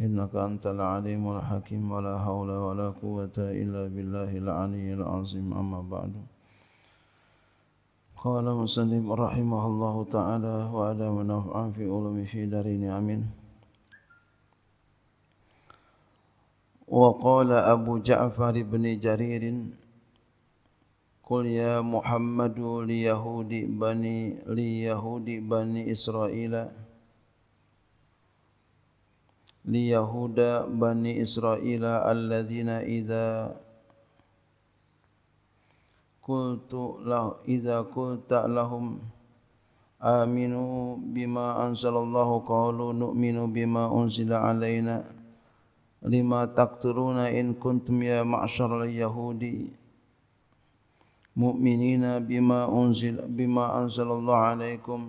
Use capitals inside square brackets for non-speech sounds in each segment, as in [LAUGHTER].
إنك أنت العليم الحكيم ولا حول ولا قوة إلا بالله العلي العظيم أما بعد قال مسلم رحمه الله تعالى وعلى ونفعا في علم في دارين آمين وقال أبو جعفر بن جرير قل يا محمد ليهود بني ليهود بني إسرائيل ليهود بني إسرائيل الذين إذا قلت له إذا قلت لهم آمنوا بما أنزل الله قالوا نؤمن بما أنزل علينا لما تقترون إن كنتم يا معشر اليهود مؤمنين بما أنزل بما أنزل الله عليكم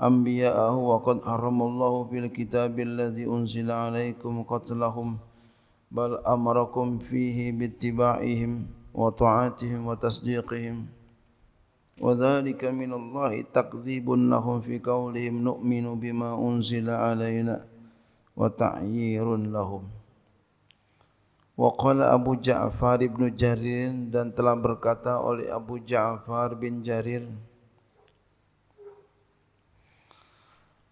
أنبياءه وقد حرم الله في الكتاب الذي أنزل عليكم قتلهم بل أمركم فيه باتباعهم وطاعتهم وتصديقهم وذلك من الله تكذيب لهم في قولهم نؤمن بما أنزل علينا وتعيير لهم Waqala Abu Ja'far ibn Jarir dan telah berkata oleh Abu Ja'far bin Jarir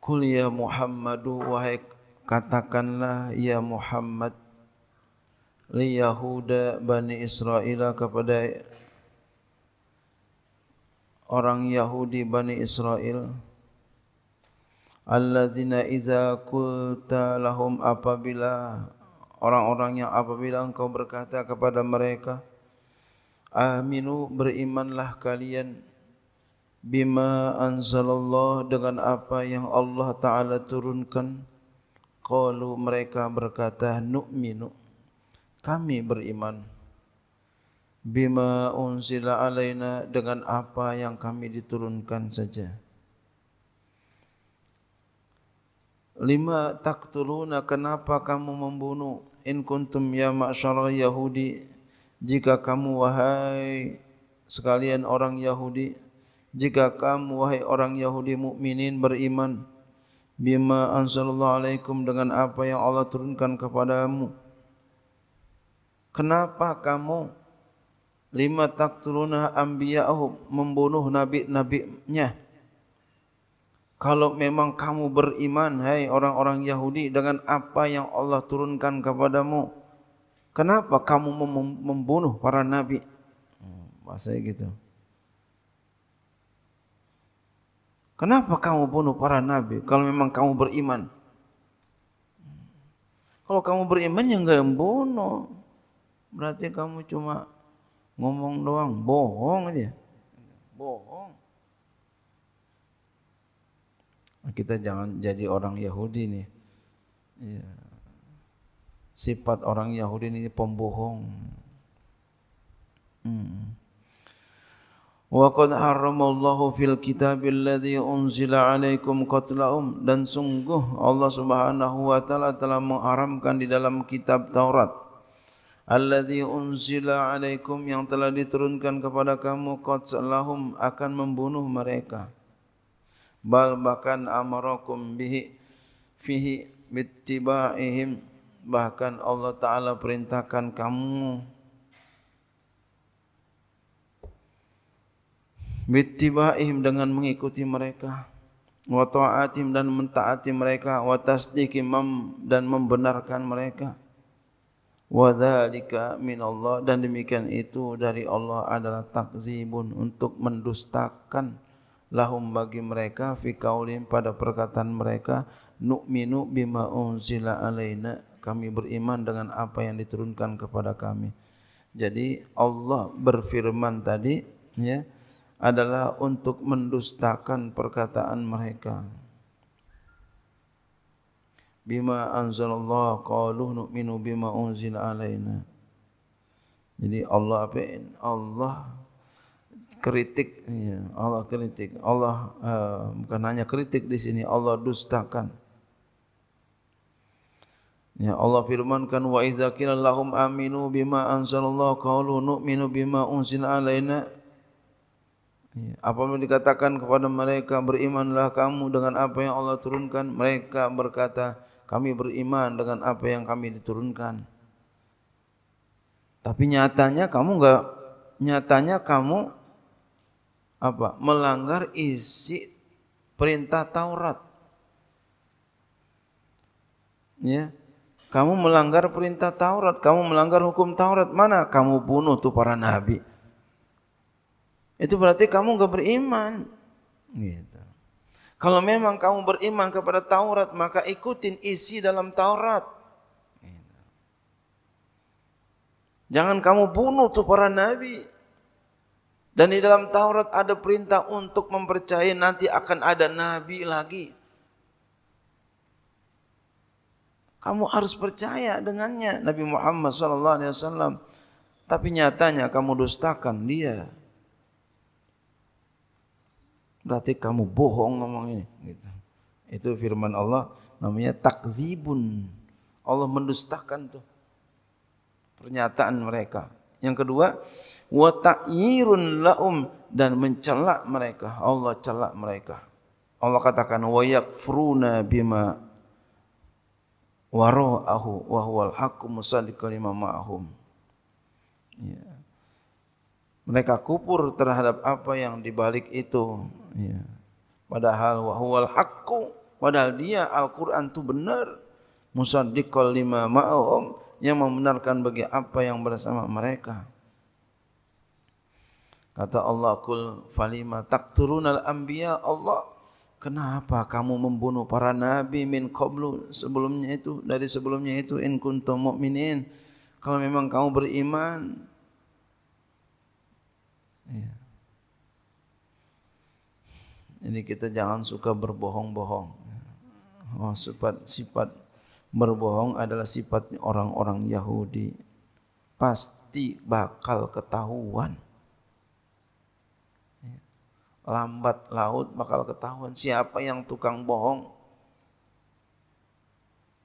Kul ya Muhammadu wahai katakanlah ya Muhammad li Yahuda Bani Israel kepada orang Yahudi Bani Israel Allah iza kulta talahum apabila orang-orang yang apabila engkau berkata kepada mereka Aminu berimanlah kalian bima anzalallah dengan apa yang Allah taala turunkan qalu mereka berkata nu'minu kami beriman bima unzila alaina dengan apa yang kami diturunkan saja lima taqtuluna kenapa kamu membunuh in kuntum ya ma'syar yahudi jika kamu wahai sekalian orang yahudi jika kamu wahai orang Yahudi mukminin beriman bima anzalallahu alaikum dengan apa yang Allah turunkan kepadamu kenapa kamu lima taktuluna anbiya'ahum membunuh nabi-nabinya kalau memang kamu beriman hai orang-orang Yahudi dengan apa yang Allah turunkan kepadamu kenapa kamu membunuh para nabi hmm, bahasa gitu Kenapa kamu bunuh para nabi kalau memang kamu beriman? Kalau kamu beriman ya yang enggak bunuh. Berarti kamu cuma ngomong doang, bohong aja. Bohong. Kita jangan jadi orang Yahudi nih. Ya. Sifat orang Yahudi ini pembohong. Hmm. وقد حرم الله في الكتاب الذي أنزل عليكم قتلهم dan sungguh Allah Subhanahu wa taala telah mengharamkan di dalam kitab Taurat alladhi unzila alaikum yang telah diturunkan kepada kamu qatlahum akan membunuh mereka bal bahkan amarakum bihi fihi bittibaihim bahkan Allah taala perintahkan kamu bittibaihim dengan mengikuti mereka wa ta'atim dan mentaati mereka wa tasdiqim dan membenarkan mereka wa dzalika min Allah dan demikian itu dari Allah adalah takzibun untuk mendustakan lahum bagi mereka fi qaulin pada perkataan mereka nu'minu bima unzila alaina kami beriman dengan apa yang diturunkan kepada kami jadi Allah berfirman tadi ya yeah, adalah untuk mendustakan perkataan mereka. Bima anzalallah qaluh nu'minu bima unzil alaina. Jadi Allah apa? Allah kritik, ya, Allah kritik. Allah uh, bukan hanya kritik di sini, Allah dustakan. Ya Allah firmankan wa idza qila lahum aminu bima anzalallahu qalu nu'minu bima unzila alaina Iya. apa yang dikatakan kepada mereka berimanlah kamu dengan apa yang Allah turunkan, mereka berkata, kami beriman dengan apa yang kami diturunkan. Tapi nyatanya kamu enggak nyatanya kamu apa? melanggar isi perintah Taurat. Ya. Kamu melanggar perintah Taurat, kamu melanggar hukum Taurat. Mana kamu bunuh tuh para nabi? itu berarti kamu nggak beriman. Gitu. Kalau memang kamu beriman kepada Taurat, maka ikutin isi dalam Taurat. Gitu. Jangan kamu bunuh tuh para nabi. Dan di dalam Taurat ada perintah untuk mempercayai nanti akan ada nabi lagi. Kamu harus percaya dengannya Nabi Muhammad SAW. Tapi nyatanya kamu dustakan dia berarti kamu bohong ngomong ini gitu. Itu firman Allah namanya takzibun. Allah mendustakan tuh pernyataan mereka. Yang kedua, wa ta'yirun laum dan mencela mereka. Allah celak mereka. Allah katakan wa yakfuruna bima wara'ahu wa huwal haqqu musaddiqan lima ma'hum. Ya. Mereka kupur terhadap apa yang dibalik itu. Ya. Padahal wahwal hakku, padahal dia Al Quran tu benar. Musaddiqal lima maom yang membenarkan bagi apa yang bersama mereka. Kata Allah kul falima tak turun al Ambia Allah kenapa kamu membunuh para nabi min qablu sebelumnya itu dari sebelumnya itu in kuntum mukminin kalau memang kamu beriman ya. Ini kita jangan suka berbohong-bohong. Oh, sifat-sifat berbohong adalah sifat orang-orang Yahudi. Pasti bakal ketahuan. Lambat laut bakal ketahuan siapa yang tukang bohong.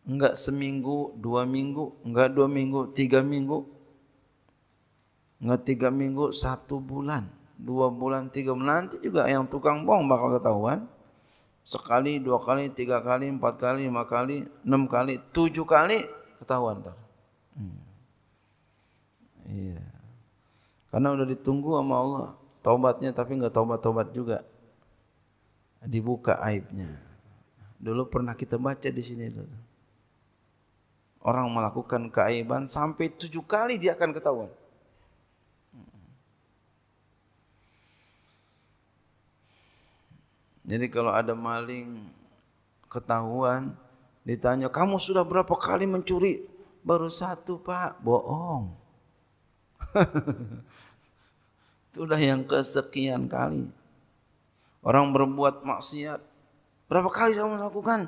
Enggak seminggu, dua minggu, enggak dua minggu, tiga minggu. Enggak tiga minggu, satu bulan dua bulan, tiga bulan, nanti juga yang tukang bohong bakal ketahuan. Sekali, dua kali, tiga kali, empat kali, lima kali, enam kali, tujuh kali ketahuan. tuh Hmm. Iya. Karena udah ditunggu sama Allah. Taubatnya tapi nggak taubat-taubat juga. Dibuka aibnya. Dulu pernah kita baca di sini dulu. Orang melakukan keaiban sampai tujuh kali dia akan ketahuan. Jadi kalau ada maling ketahuan ditanya, "Kamu sudah berapa kali mencuri?" "Baru satu, Pak." Bohong. [LAUGHS] Itu udah yang kesekian kali. Orang berbuat maksiat. Berapa kali kamu lakukan?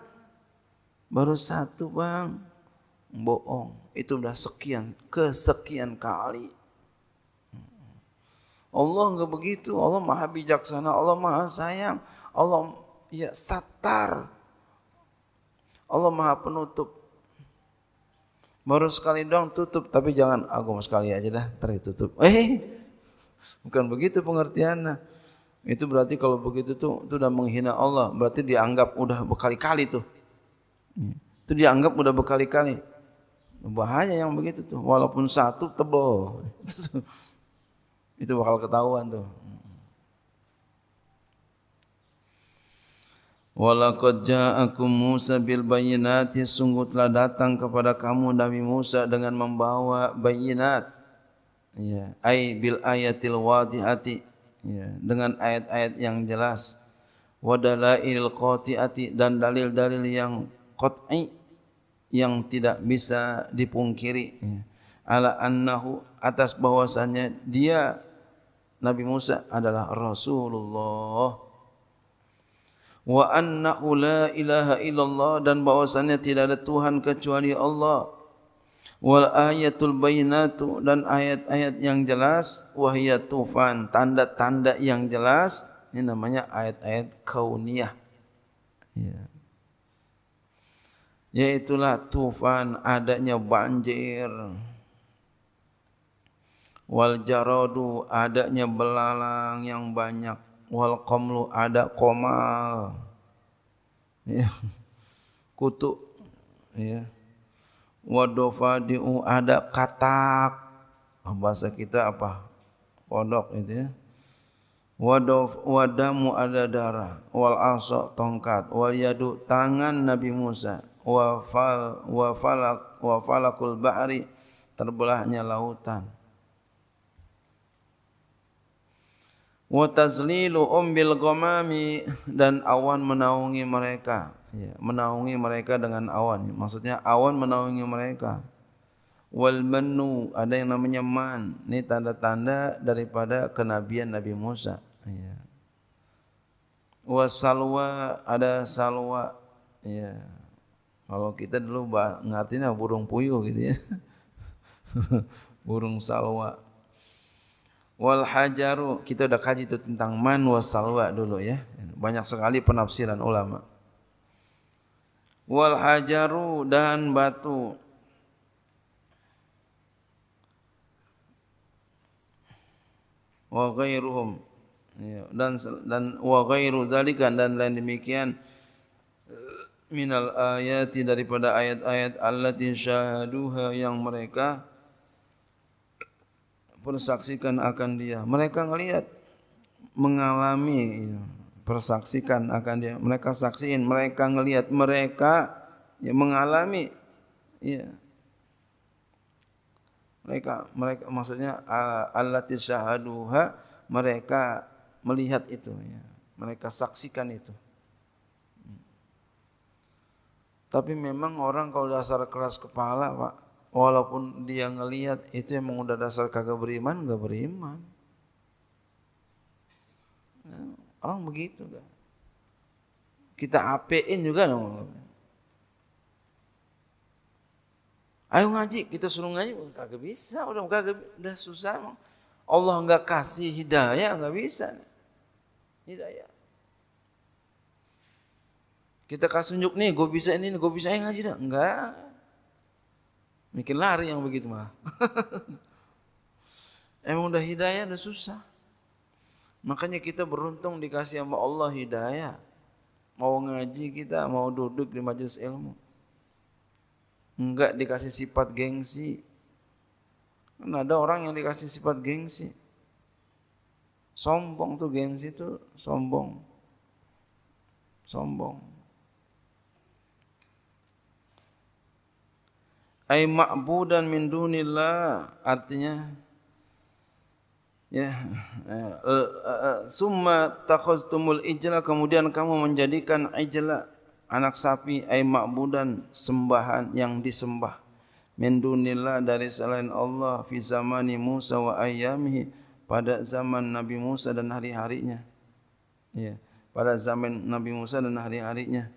Baru satu, Bang. Bohong. Itu udah sekian, kesekian kali. Allah enggak begitu. Allah Maha bijaksana, Allah Maha sayang. Allah ya satar. Allah maha penutup. Baru sekali dong tutup, tapi jangan aku ah, mau sekali aja dah, ntar tutup. [LAUGHS] Eh, bukan begitu pengertiannya. Itu berarti kalau begitu tuh sudah menghina Allah, berarti dianggap udah berkali-kali tuh. Itu dianggap udah berkali-kali. Bahaya yang begitu tuh, walaupun satu tebal. [LAUGHS] itu bakal ketahuan tuh. Walakad ja'akum Musa bil bayinati Sungguh telah datang kepada kamu Nabi Musa dengan membawa bayinat ya. Ay bil ayatil wadihati ya. Dengan ayat-ayat yang jelas Wadala'il qati'ati Dan dalil-dalil yang qat'i Yang tidak bisa dipungkiri ya. Ala annahu atas bahwasannya Dia Nabi Musa adalah Rasulullah wa anna la ilaha illallah dan bahwasanya tidak ada tuhan kecuali Allah wal ayatul bayyinatu dan ayat-ayat yang jelas wahiyatufan tanda-tanda yang jelas ini namanya ayat-ayat kauniyah ya yaitulah tufan adanya banjir wal jaradu adanya belalang yang banyak wal qamlu ada qamal ya kutuk ya wadofadiu ada katak bahasa kita apa kodok itu ya Wadof, wadamu ada darah wal aso tongkat wal yadu tangan Nabi Musa wafal wafalak wafalakul bahri terbelahnya lautan wa tazlilu umbil ghamami dan awan menaungi mereka ya, menaungi mereka dengan awan maksudnya awan menaungi mereka wal mannu ada yang namanya man ini tanda-tanda daripada kenabian Nabi Musa ya wa salwa ada salwa ya kalau kita dulu ngartinya burung puyuh gitu ya [LAUGHS] burung salwa wal hajaru kita dah kaji tu tentang man wasalwa dulu ya banyak sekali penafsiran ulama wal hajaru dan batu wa ghairuhum ya, dan dan wa ghairu zalikan dan lain demikian minal ayati daripada ayat-ayat allati syahaduha yang mereka persaksikan akan dia. Mereka ngelihat mengalami ya, persaksikan akan dia. Mereka saksiin, mereka ngelihat, mereka ya, mengalami ya. Mereka mereka maksudnya allati syahaduha mereka melihat itu ya. Mereka saksikan itu. Tapi memang orang kalau dasar keras kepala, Pak, walaupun dia ngelihat itu emang udah dasar kagak beriman nggak beriman ya, orang begitu kan kita apein juga dong ayo ngaji kita suruh ngaji oh, kagak bisa udah kagak udah susah emang. Allah nggak kasih hidayah nggak bisa hidayah kita kasih tunjuk nih gue bisa ini gue bisa ini ngaji dah enggak Mikir lari yang begitu mah. [LAUGHS] Emang udah hidayah udah susah. Makanya kita beruntung dikasih sama Allah hidayah. Mau ngaji kita, mau duduk di majelis ilmu. Enggak dikasih sifat gengsi. Kan ada orang yang dikasih sifat gengsi. Sombong tuh gengsi tuh sombong. Sombong. ay ma'budan min dunillah artinya ya, ya eh, eh, eh, summa takhaztumul ijla kemudian kamu menjadikan ijla anak sapi ay ma'budan sembahan yang disembah min dunillah dari selain Allah fi zamani Musa wa ayyamihi pada zaman Nabi Musa dan hari-harinya ya pada zaman Nabi Musa dan hari-harinya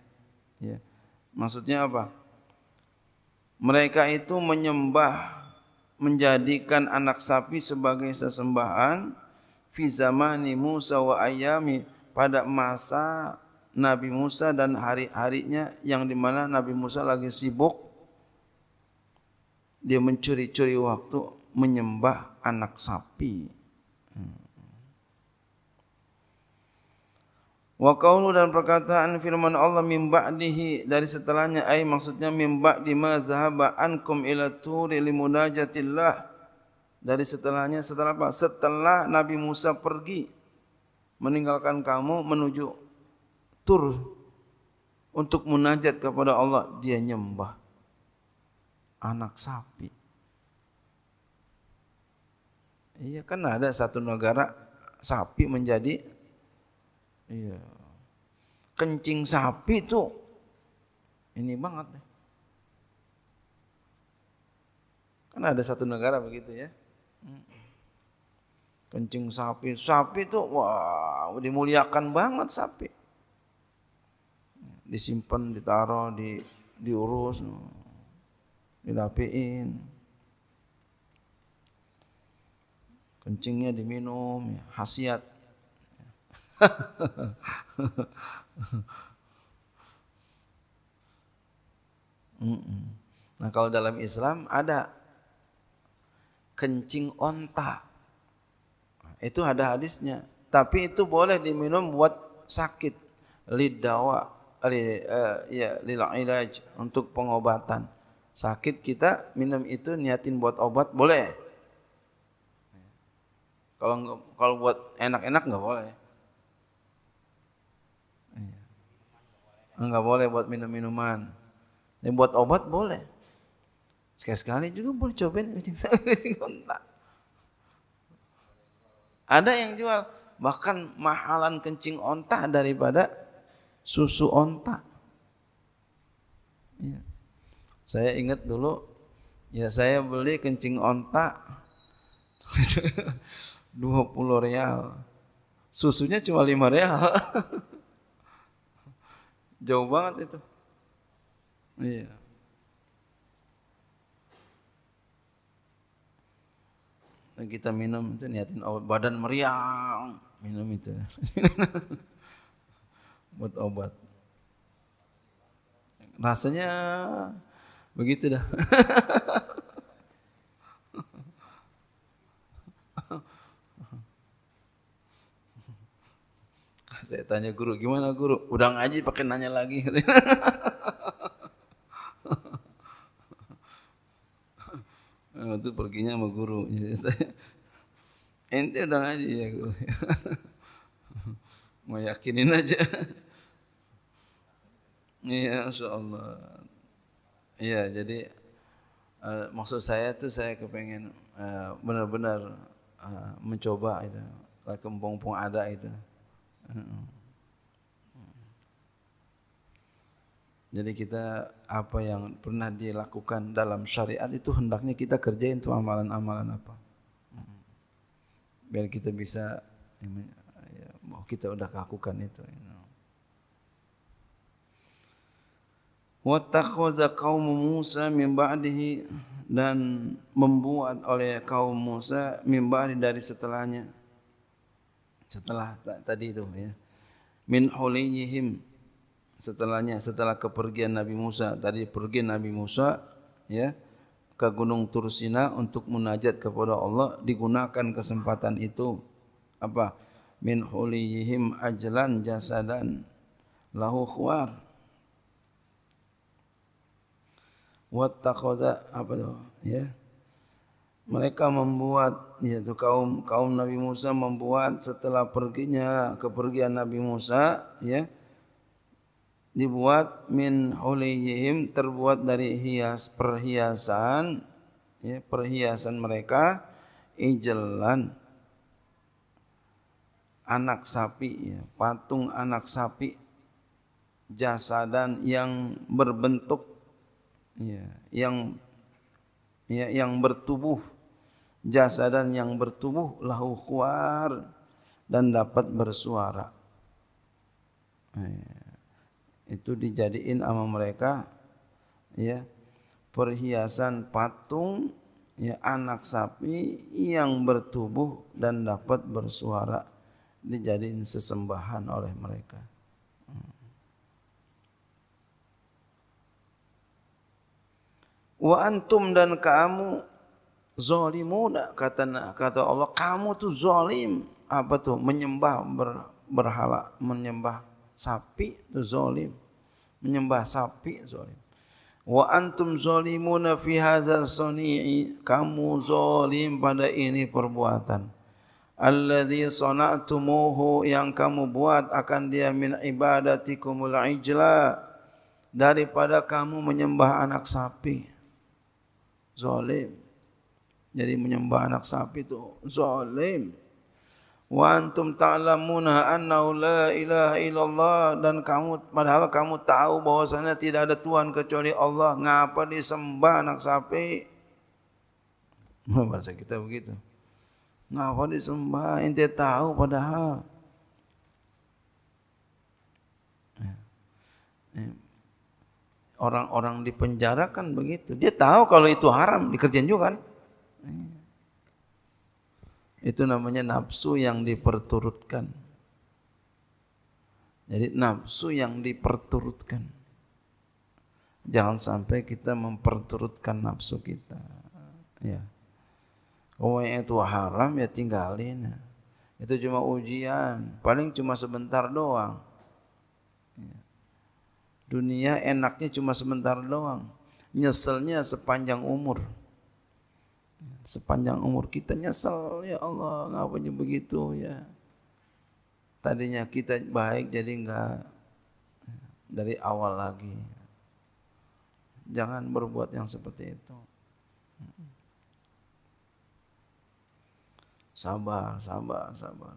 ya maksudnya apa mereka itu menyembah menjadikan anak sapi sebagai sesembahan fi zamani Musa wa ayami pada masa Nabi Musa dan hari-harinya yang dimana Nabi Musa lagi sibuk dia mencuri-curi waktu menyembah anak sapi Wa qawlu dan perkataan firman Allah min ba'dihi dari setelahnya ay maksudnya min ba'di ma zahaba ankum ila turi li dari setelahnya setelah apa setelah Nabi Musa pergi meninggalkan kamu menuju tur untuk munajat kepada Allah dia nyembah anak sapi iya kan ada satu negara sapi menjadi Iya. Kencing sapi tuh ini banget. Kan ada satu negara begitu ya. Kencing sapi, sapi tuh wah dimuliakan banget sapi. Disimpan, ditaruh, di diurus, dilapiin. Kencingnya diminum, ya, khasiat nah kalau dalam Islam ada kencing onta. Itu ada hadisnya. Tapi itu boleh diminum buat sakit. Lidawa, li, uh, ilaj, untuk pengobatan. Sakit kita minum itu niatin buat obat boleh. Kalau kalau buat enak-enak nggak boleh. Enggak boleh buat minum-minuman. Dan buat obat boleh. Sekali-sekali juga boleh cobain kucing kontak. [LAUGHS] Ada yang jual bahkan mahalan kencing onta daripada susu onta. Ya. Saya ingat dulu ya saya beli kencing onta 20 [LAUGHS] real. Susunya cuma 5 real. [LAUGHS] Jauh banget itu. Iya. Dan nah, kita minum itu niatin obat badan meriang minum itu [LAUGHS] buat obat rasanya begitu dah [LAUGHS] Saya tanya guru, gimana guru? Udah ngaji pakai nanya lagi. [LAUGHS] itu perginya sama guru. Jadi saya, ente udah ngaji ya guru. [LAUGHS] Mau yakinin aja. [LAUGHS] Iya, insya Allah. Iya, jadi eh, maksud saya tuh saya kepengen eh, benar-benar eh, mencoba itu, kempong-pong ada itu. Jadi kita apa yang pernah dilakukan dalam syariat itu hendaknya kita kerjain tuh amalan-amalan apa. Biar kita bisa ya, mau kita udah lakukan itu. You Wattakhadha qaum Musa min ba'dihi dan membuat oleh kaum Musa min dari setelahnya setelah tadi itu ya min huliyihim setelahnya setelah kepergian Nabi Musa tadi pergi Nabi Musa ya ke Gunung Tursina untuk munajat kepada Allah digunakan kesempatan itu apa min huliyihim ajlan jasadan lahu khwar wattakhadha apa itu ya mereka membuat yaitu kaum kaum Nabi Musa membuat setelah perginya kepergian Nabi Musa ya dibuat min huliyihim terbuat dari hias perhiasan ya perhiasan mereka ijelan anak sapi ya patung anak sapi jasadan yang berbentuk ya yang ya yang bertubuh jasadan yang bertubuh lahu khuar dan dapat bersuara. Iya. Itu dijadiin sama mereka ya perhiasan patung ya anak sapi yang bertubuh dan dapat bersuara dijadiin sesembahan oleh mereka. Wa antum dan kamu zalimuna kata kata Allah kamu tu zolim apa tu? menyembah ber, berhala menyembah sapi tu zolim. menyembah sapi zolim. wa antum zalimuna fi hadza sunii kamu zolim pada ini perbuatan alladzi sanatumuhu yang kamu buat akan dia min ibadatikumul jelas daripada kamu menyembah anak sapi Zolim. Jadi menyembah anak sapi itu zalim. Wa antum ta'lamuna anna la ilaha illallah dan kamu padahal kamu tahu bahwasanya tidak ada tuhan kecuali Allah, ngapa disembah anak sapi? [LAUGHS] Bahasa kita begitu. Ngapa disembah? Ente tahu padahal. Eh, eh. Orang-orang di penjara kan begitu. Dia tahu kalau itu haram, dikerjain juga kan. Iya. Itu namanya nafsu yang diperturutkan. Jadi nafsu yang diperturutkan. Jangan sampai kita memperturutkan nafsu kita. Ya. Oh, yang itu haram ya tinggalin. Itu cuma ujian, paling cuma sebentar doang. Ya. Dunia enaknya cuma sebentar doang. Nyeselnya sepanjang umur sepanjang umur kita nyesel ya Allah ngapainnya begitu ya tadinya kita baik jadi enggak dari awal lagi jangan berbuat yang seperti itu sabar sabar sabar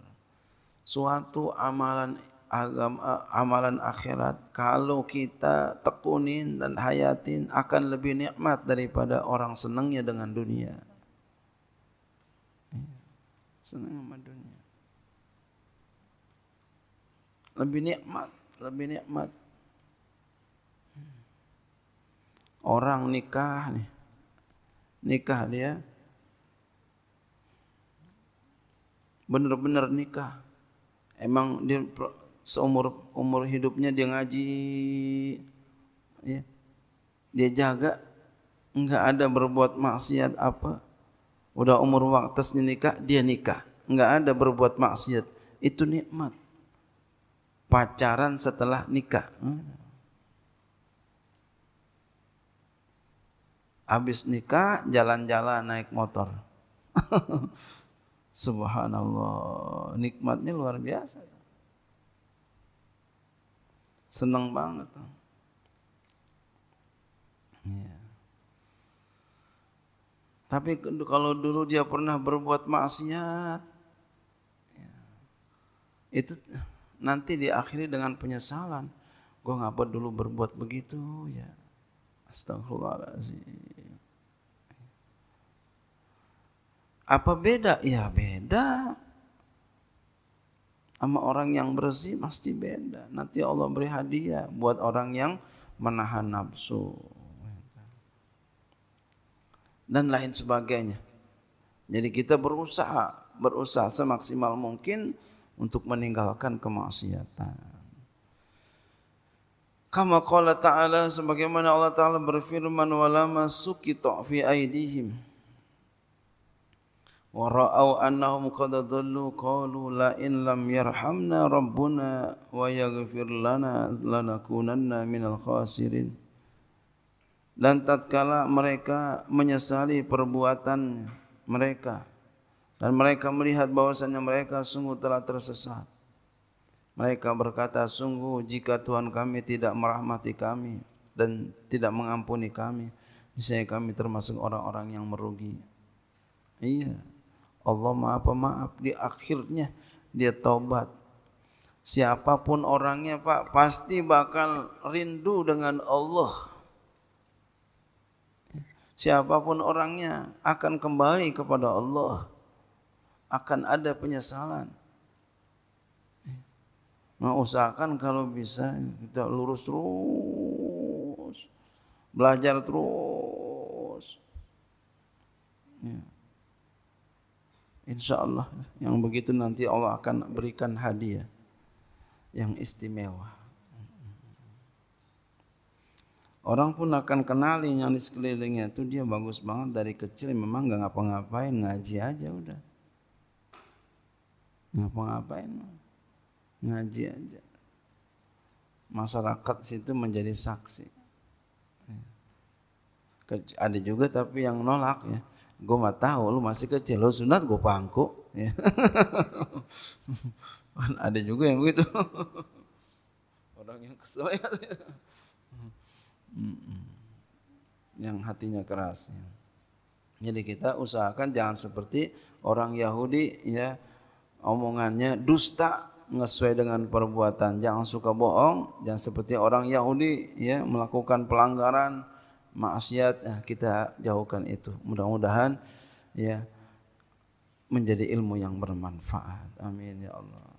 suatu amalan agama eh, amalan akhirat kalau kita tekunin dan hayatin akan lebih nikmat daripada orang senangnya dengan dunia senang sama dunia. Lebih nikmat, lebih nikmat. Orang nikah nih. Nikah dia. Benar-benar nikah. Emang dia seumur umur hidupnya dia ngaji ya. Dia jaga enggak ada berbuat maksiat apa. -apa. Udah umur waktu waktasnya nikah, dia nikah. Enggak ada berbuat maksiat. Itu nikmat. Pacaran setelah nikah. Hmm. Habis nikah, jalan-jalan naik motor. [LAUGHS] Subhanallah, nikmatnya luar biasa. Seneng banget. Yeah. Tapi kalau dulu dia pernah berbuat maksiat, ya. itu nanti diakhiri dengan penyesalan. Gue ngapa dulu berbuat begitu ya. Astagfirullahaladzim. Apa beda? Ya beda. Sama orang yang bersih pasti beda. Nanti Allah beri hadiah buat orang yang menahan nafsu. dan lain sebagainya. Jadi kita berusaha, berusaha semaksimal mungkin untuk meninggalkan kemaksiatan. Kama qala ta'ala sebagaimana Allah Ta'ala berfirman Wa wala masuki fi aidihim wa ra'au annahum qad dhallu qalu la in lam yarhamna rabbuna wa yaghfir lana lanakunanna minal khasirin dan tatkala mereka menyesali perbuatan mereka dan mereka melihat bahwasanya mereka sungguh telah tersesat mereka berkata sungguh jika Tuhan kami tidak merahmati kami dan tidak mengampuni kami niscaya kami termasuk orang-orang yang merugi iya Allah maha pemaaf di akhirnya dia taubat siapapun orangnya Pak pasti bakal rindu dengan Allah siapapun orangnya akan kembali kepada Allah akan ada penyesalan nah usahakan kalau bisa kita lurus terus belajar terus ya. Insya Allah yang begitu nanti Allah akan berikan hadiah yang istimewa. Orang pun akan kenali yang di sekelilingnya itu dia bagus banget dari kecil memang gak ngapa-ngapain ngaji aja udah. Ngapa-ngapain ngaji aja. Masyarakat situ menjadi saksi. Ada juga tapi yang nolak ya. Gue mah tahu lu masih kecil lu sunat gue pangku. Ya. [LAUGHS] ada juga yang begitu. [LAUGHS] Orang yang kesel ya. Yang hatinya keras. Ya. Jadi kita usahakan jangan seperti orang Yahudi ya omongannya dusta ngesuai sesuai dengan perbuatan. Jangan suka bohong, jangan seperti orang Yahudi ya melakukan pelanggaran, maksiat. Nah, kita jauhkan itu. Mudah-mudahan ya menjadi ilmu yang bermanfaat. Amin ya Allah.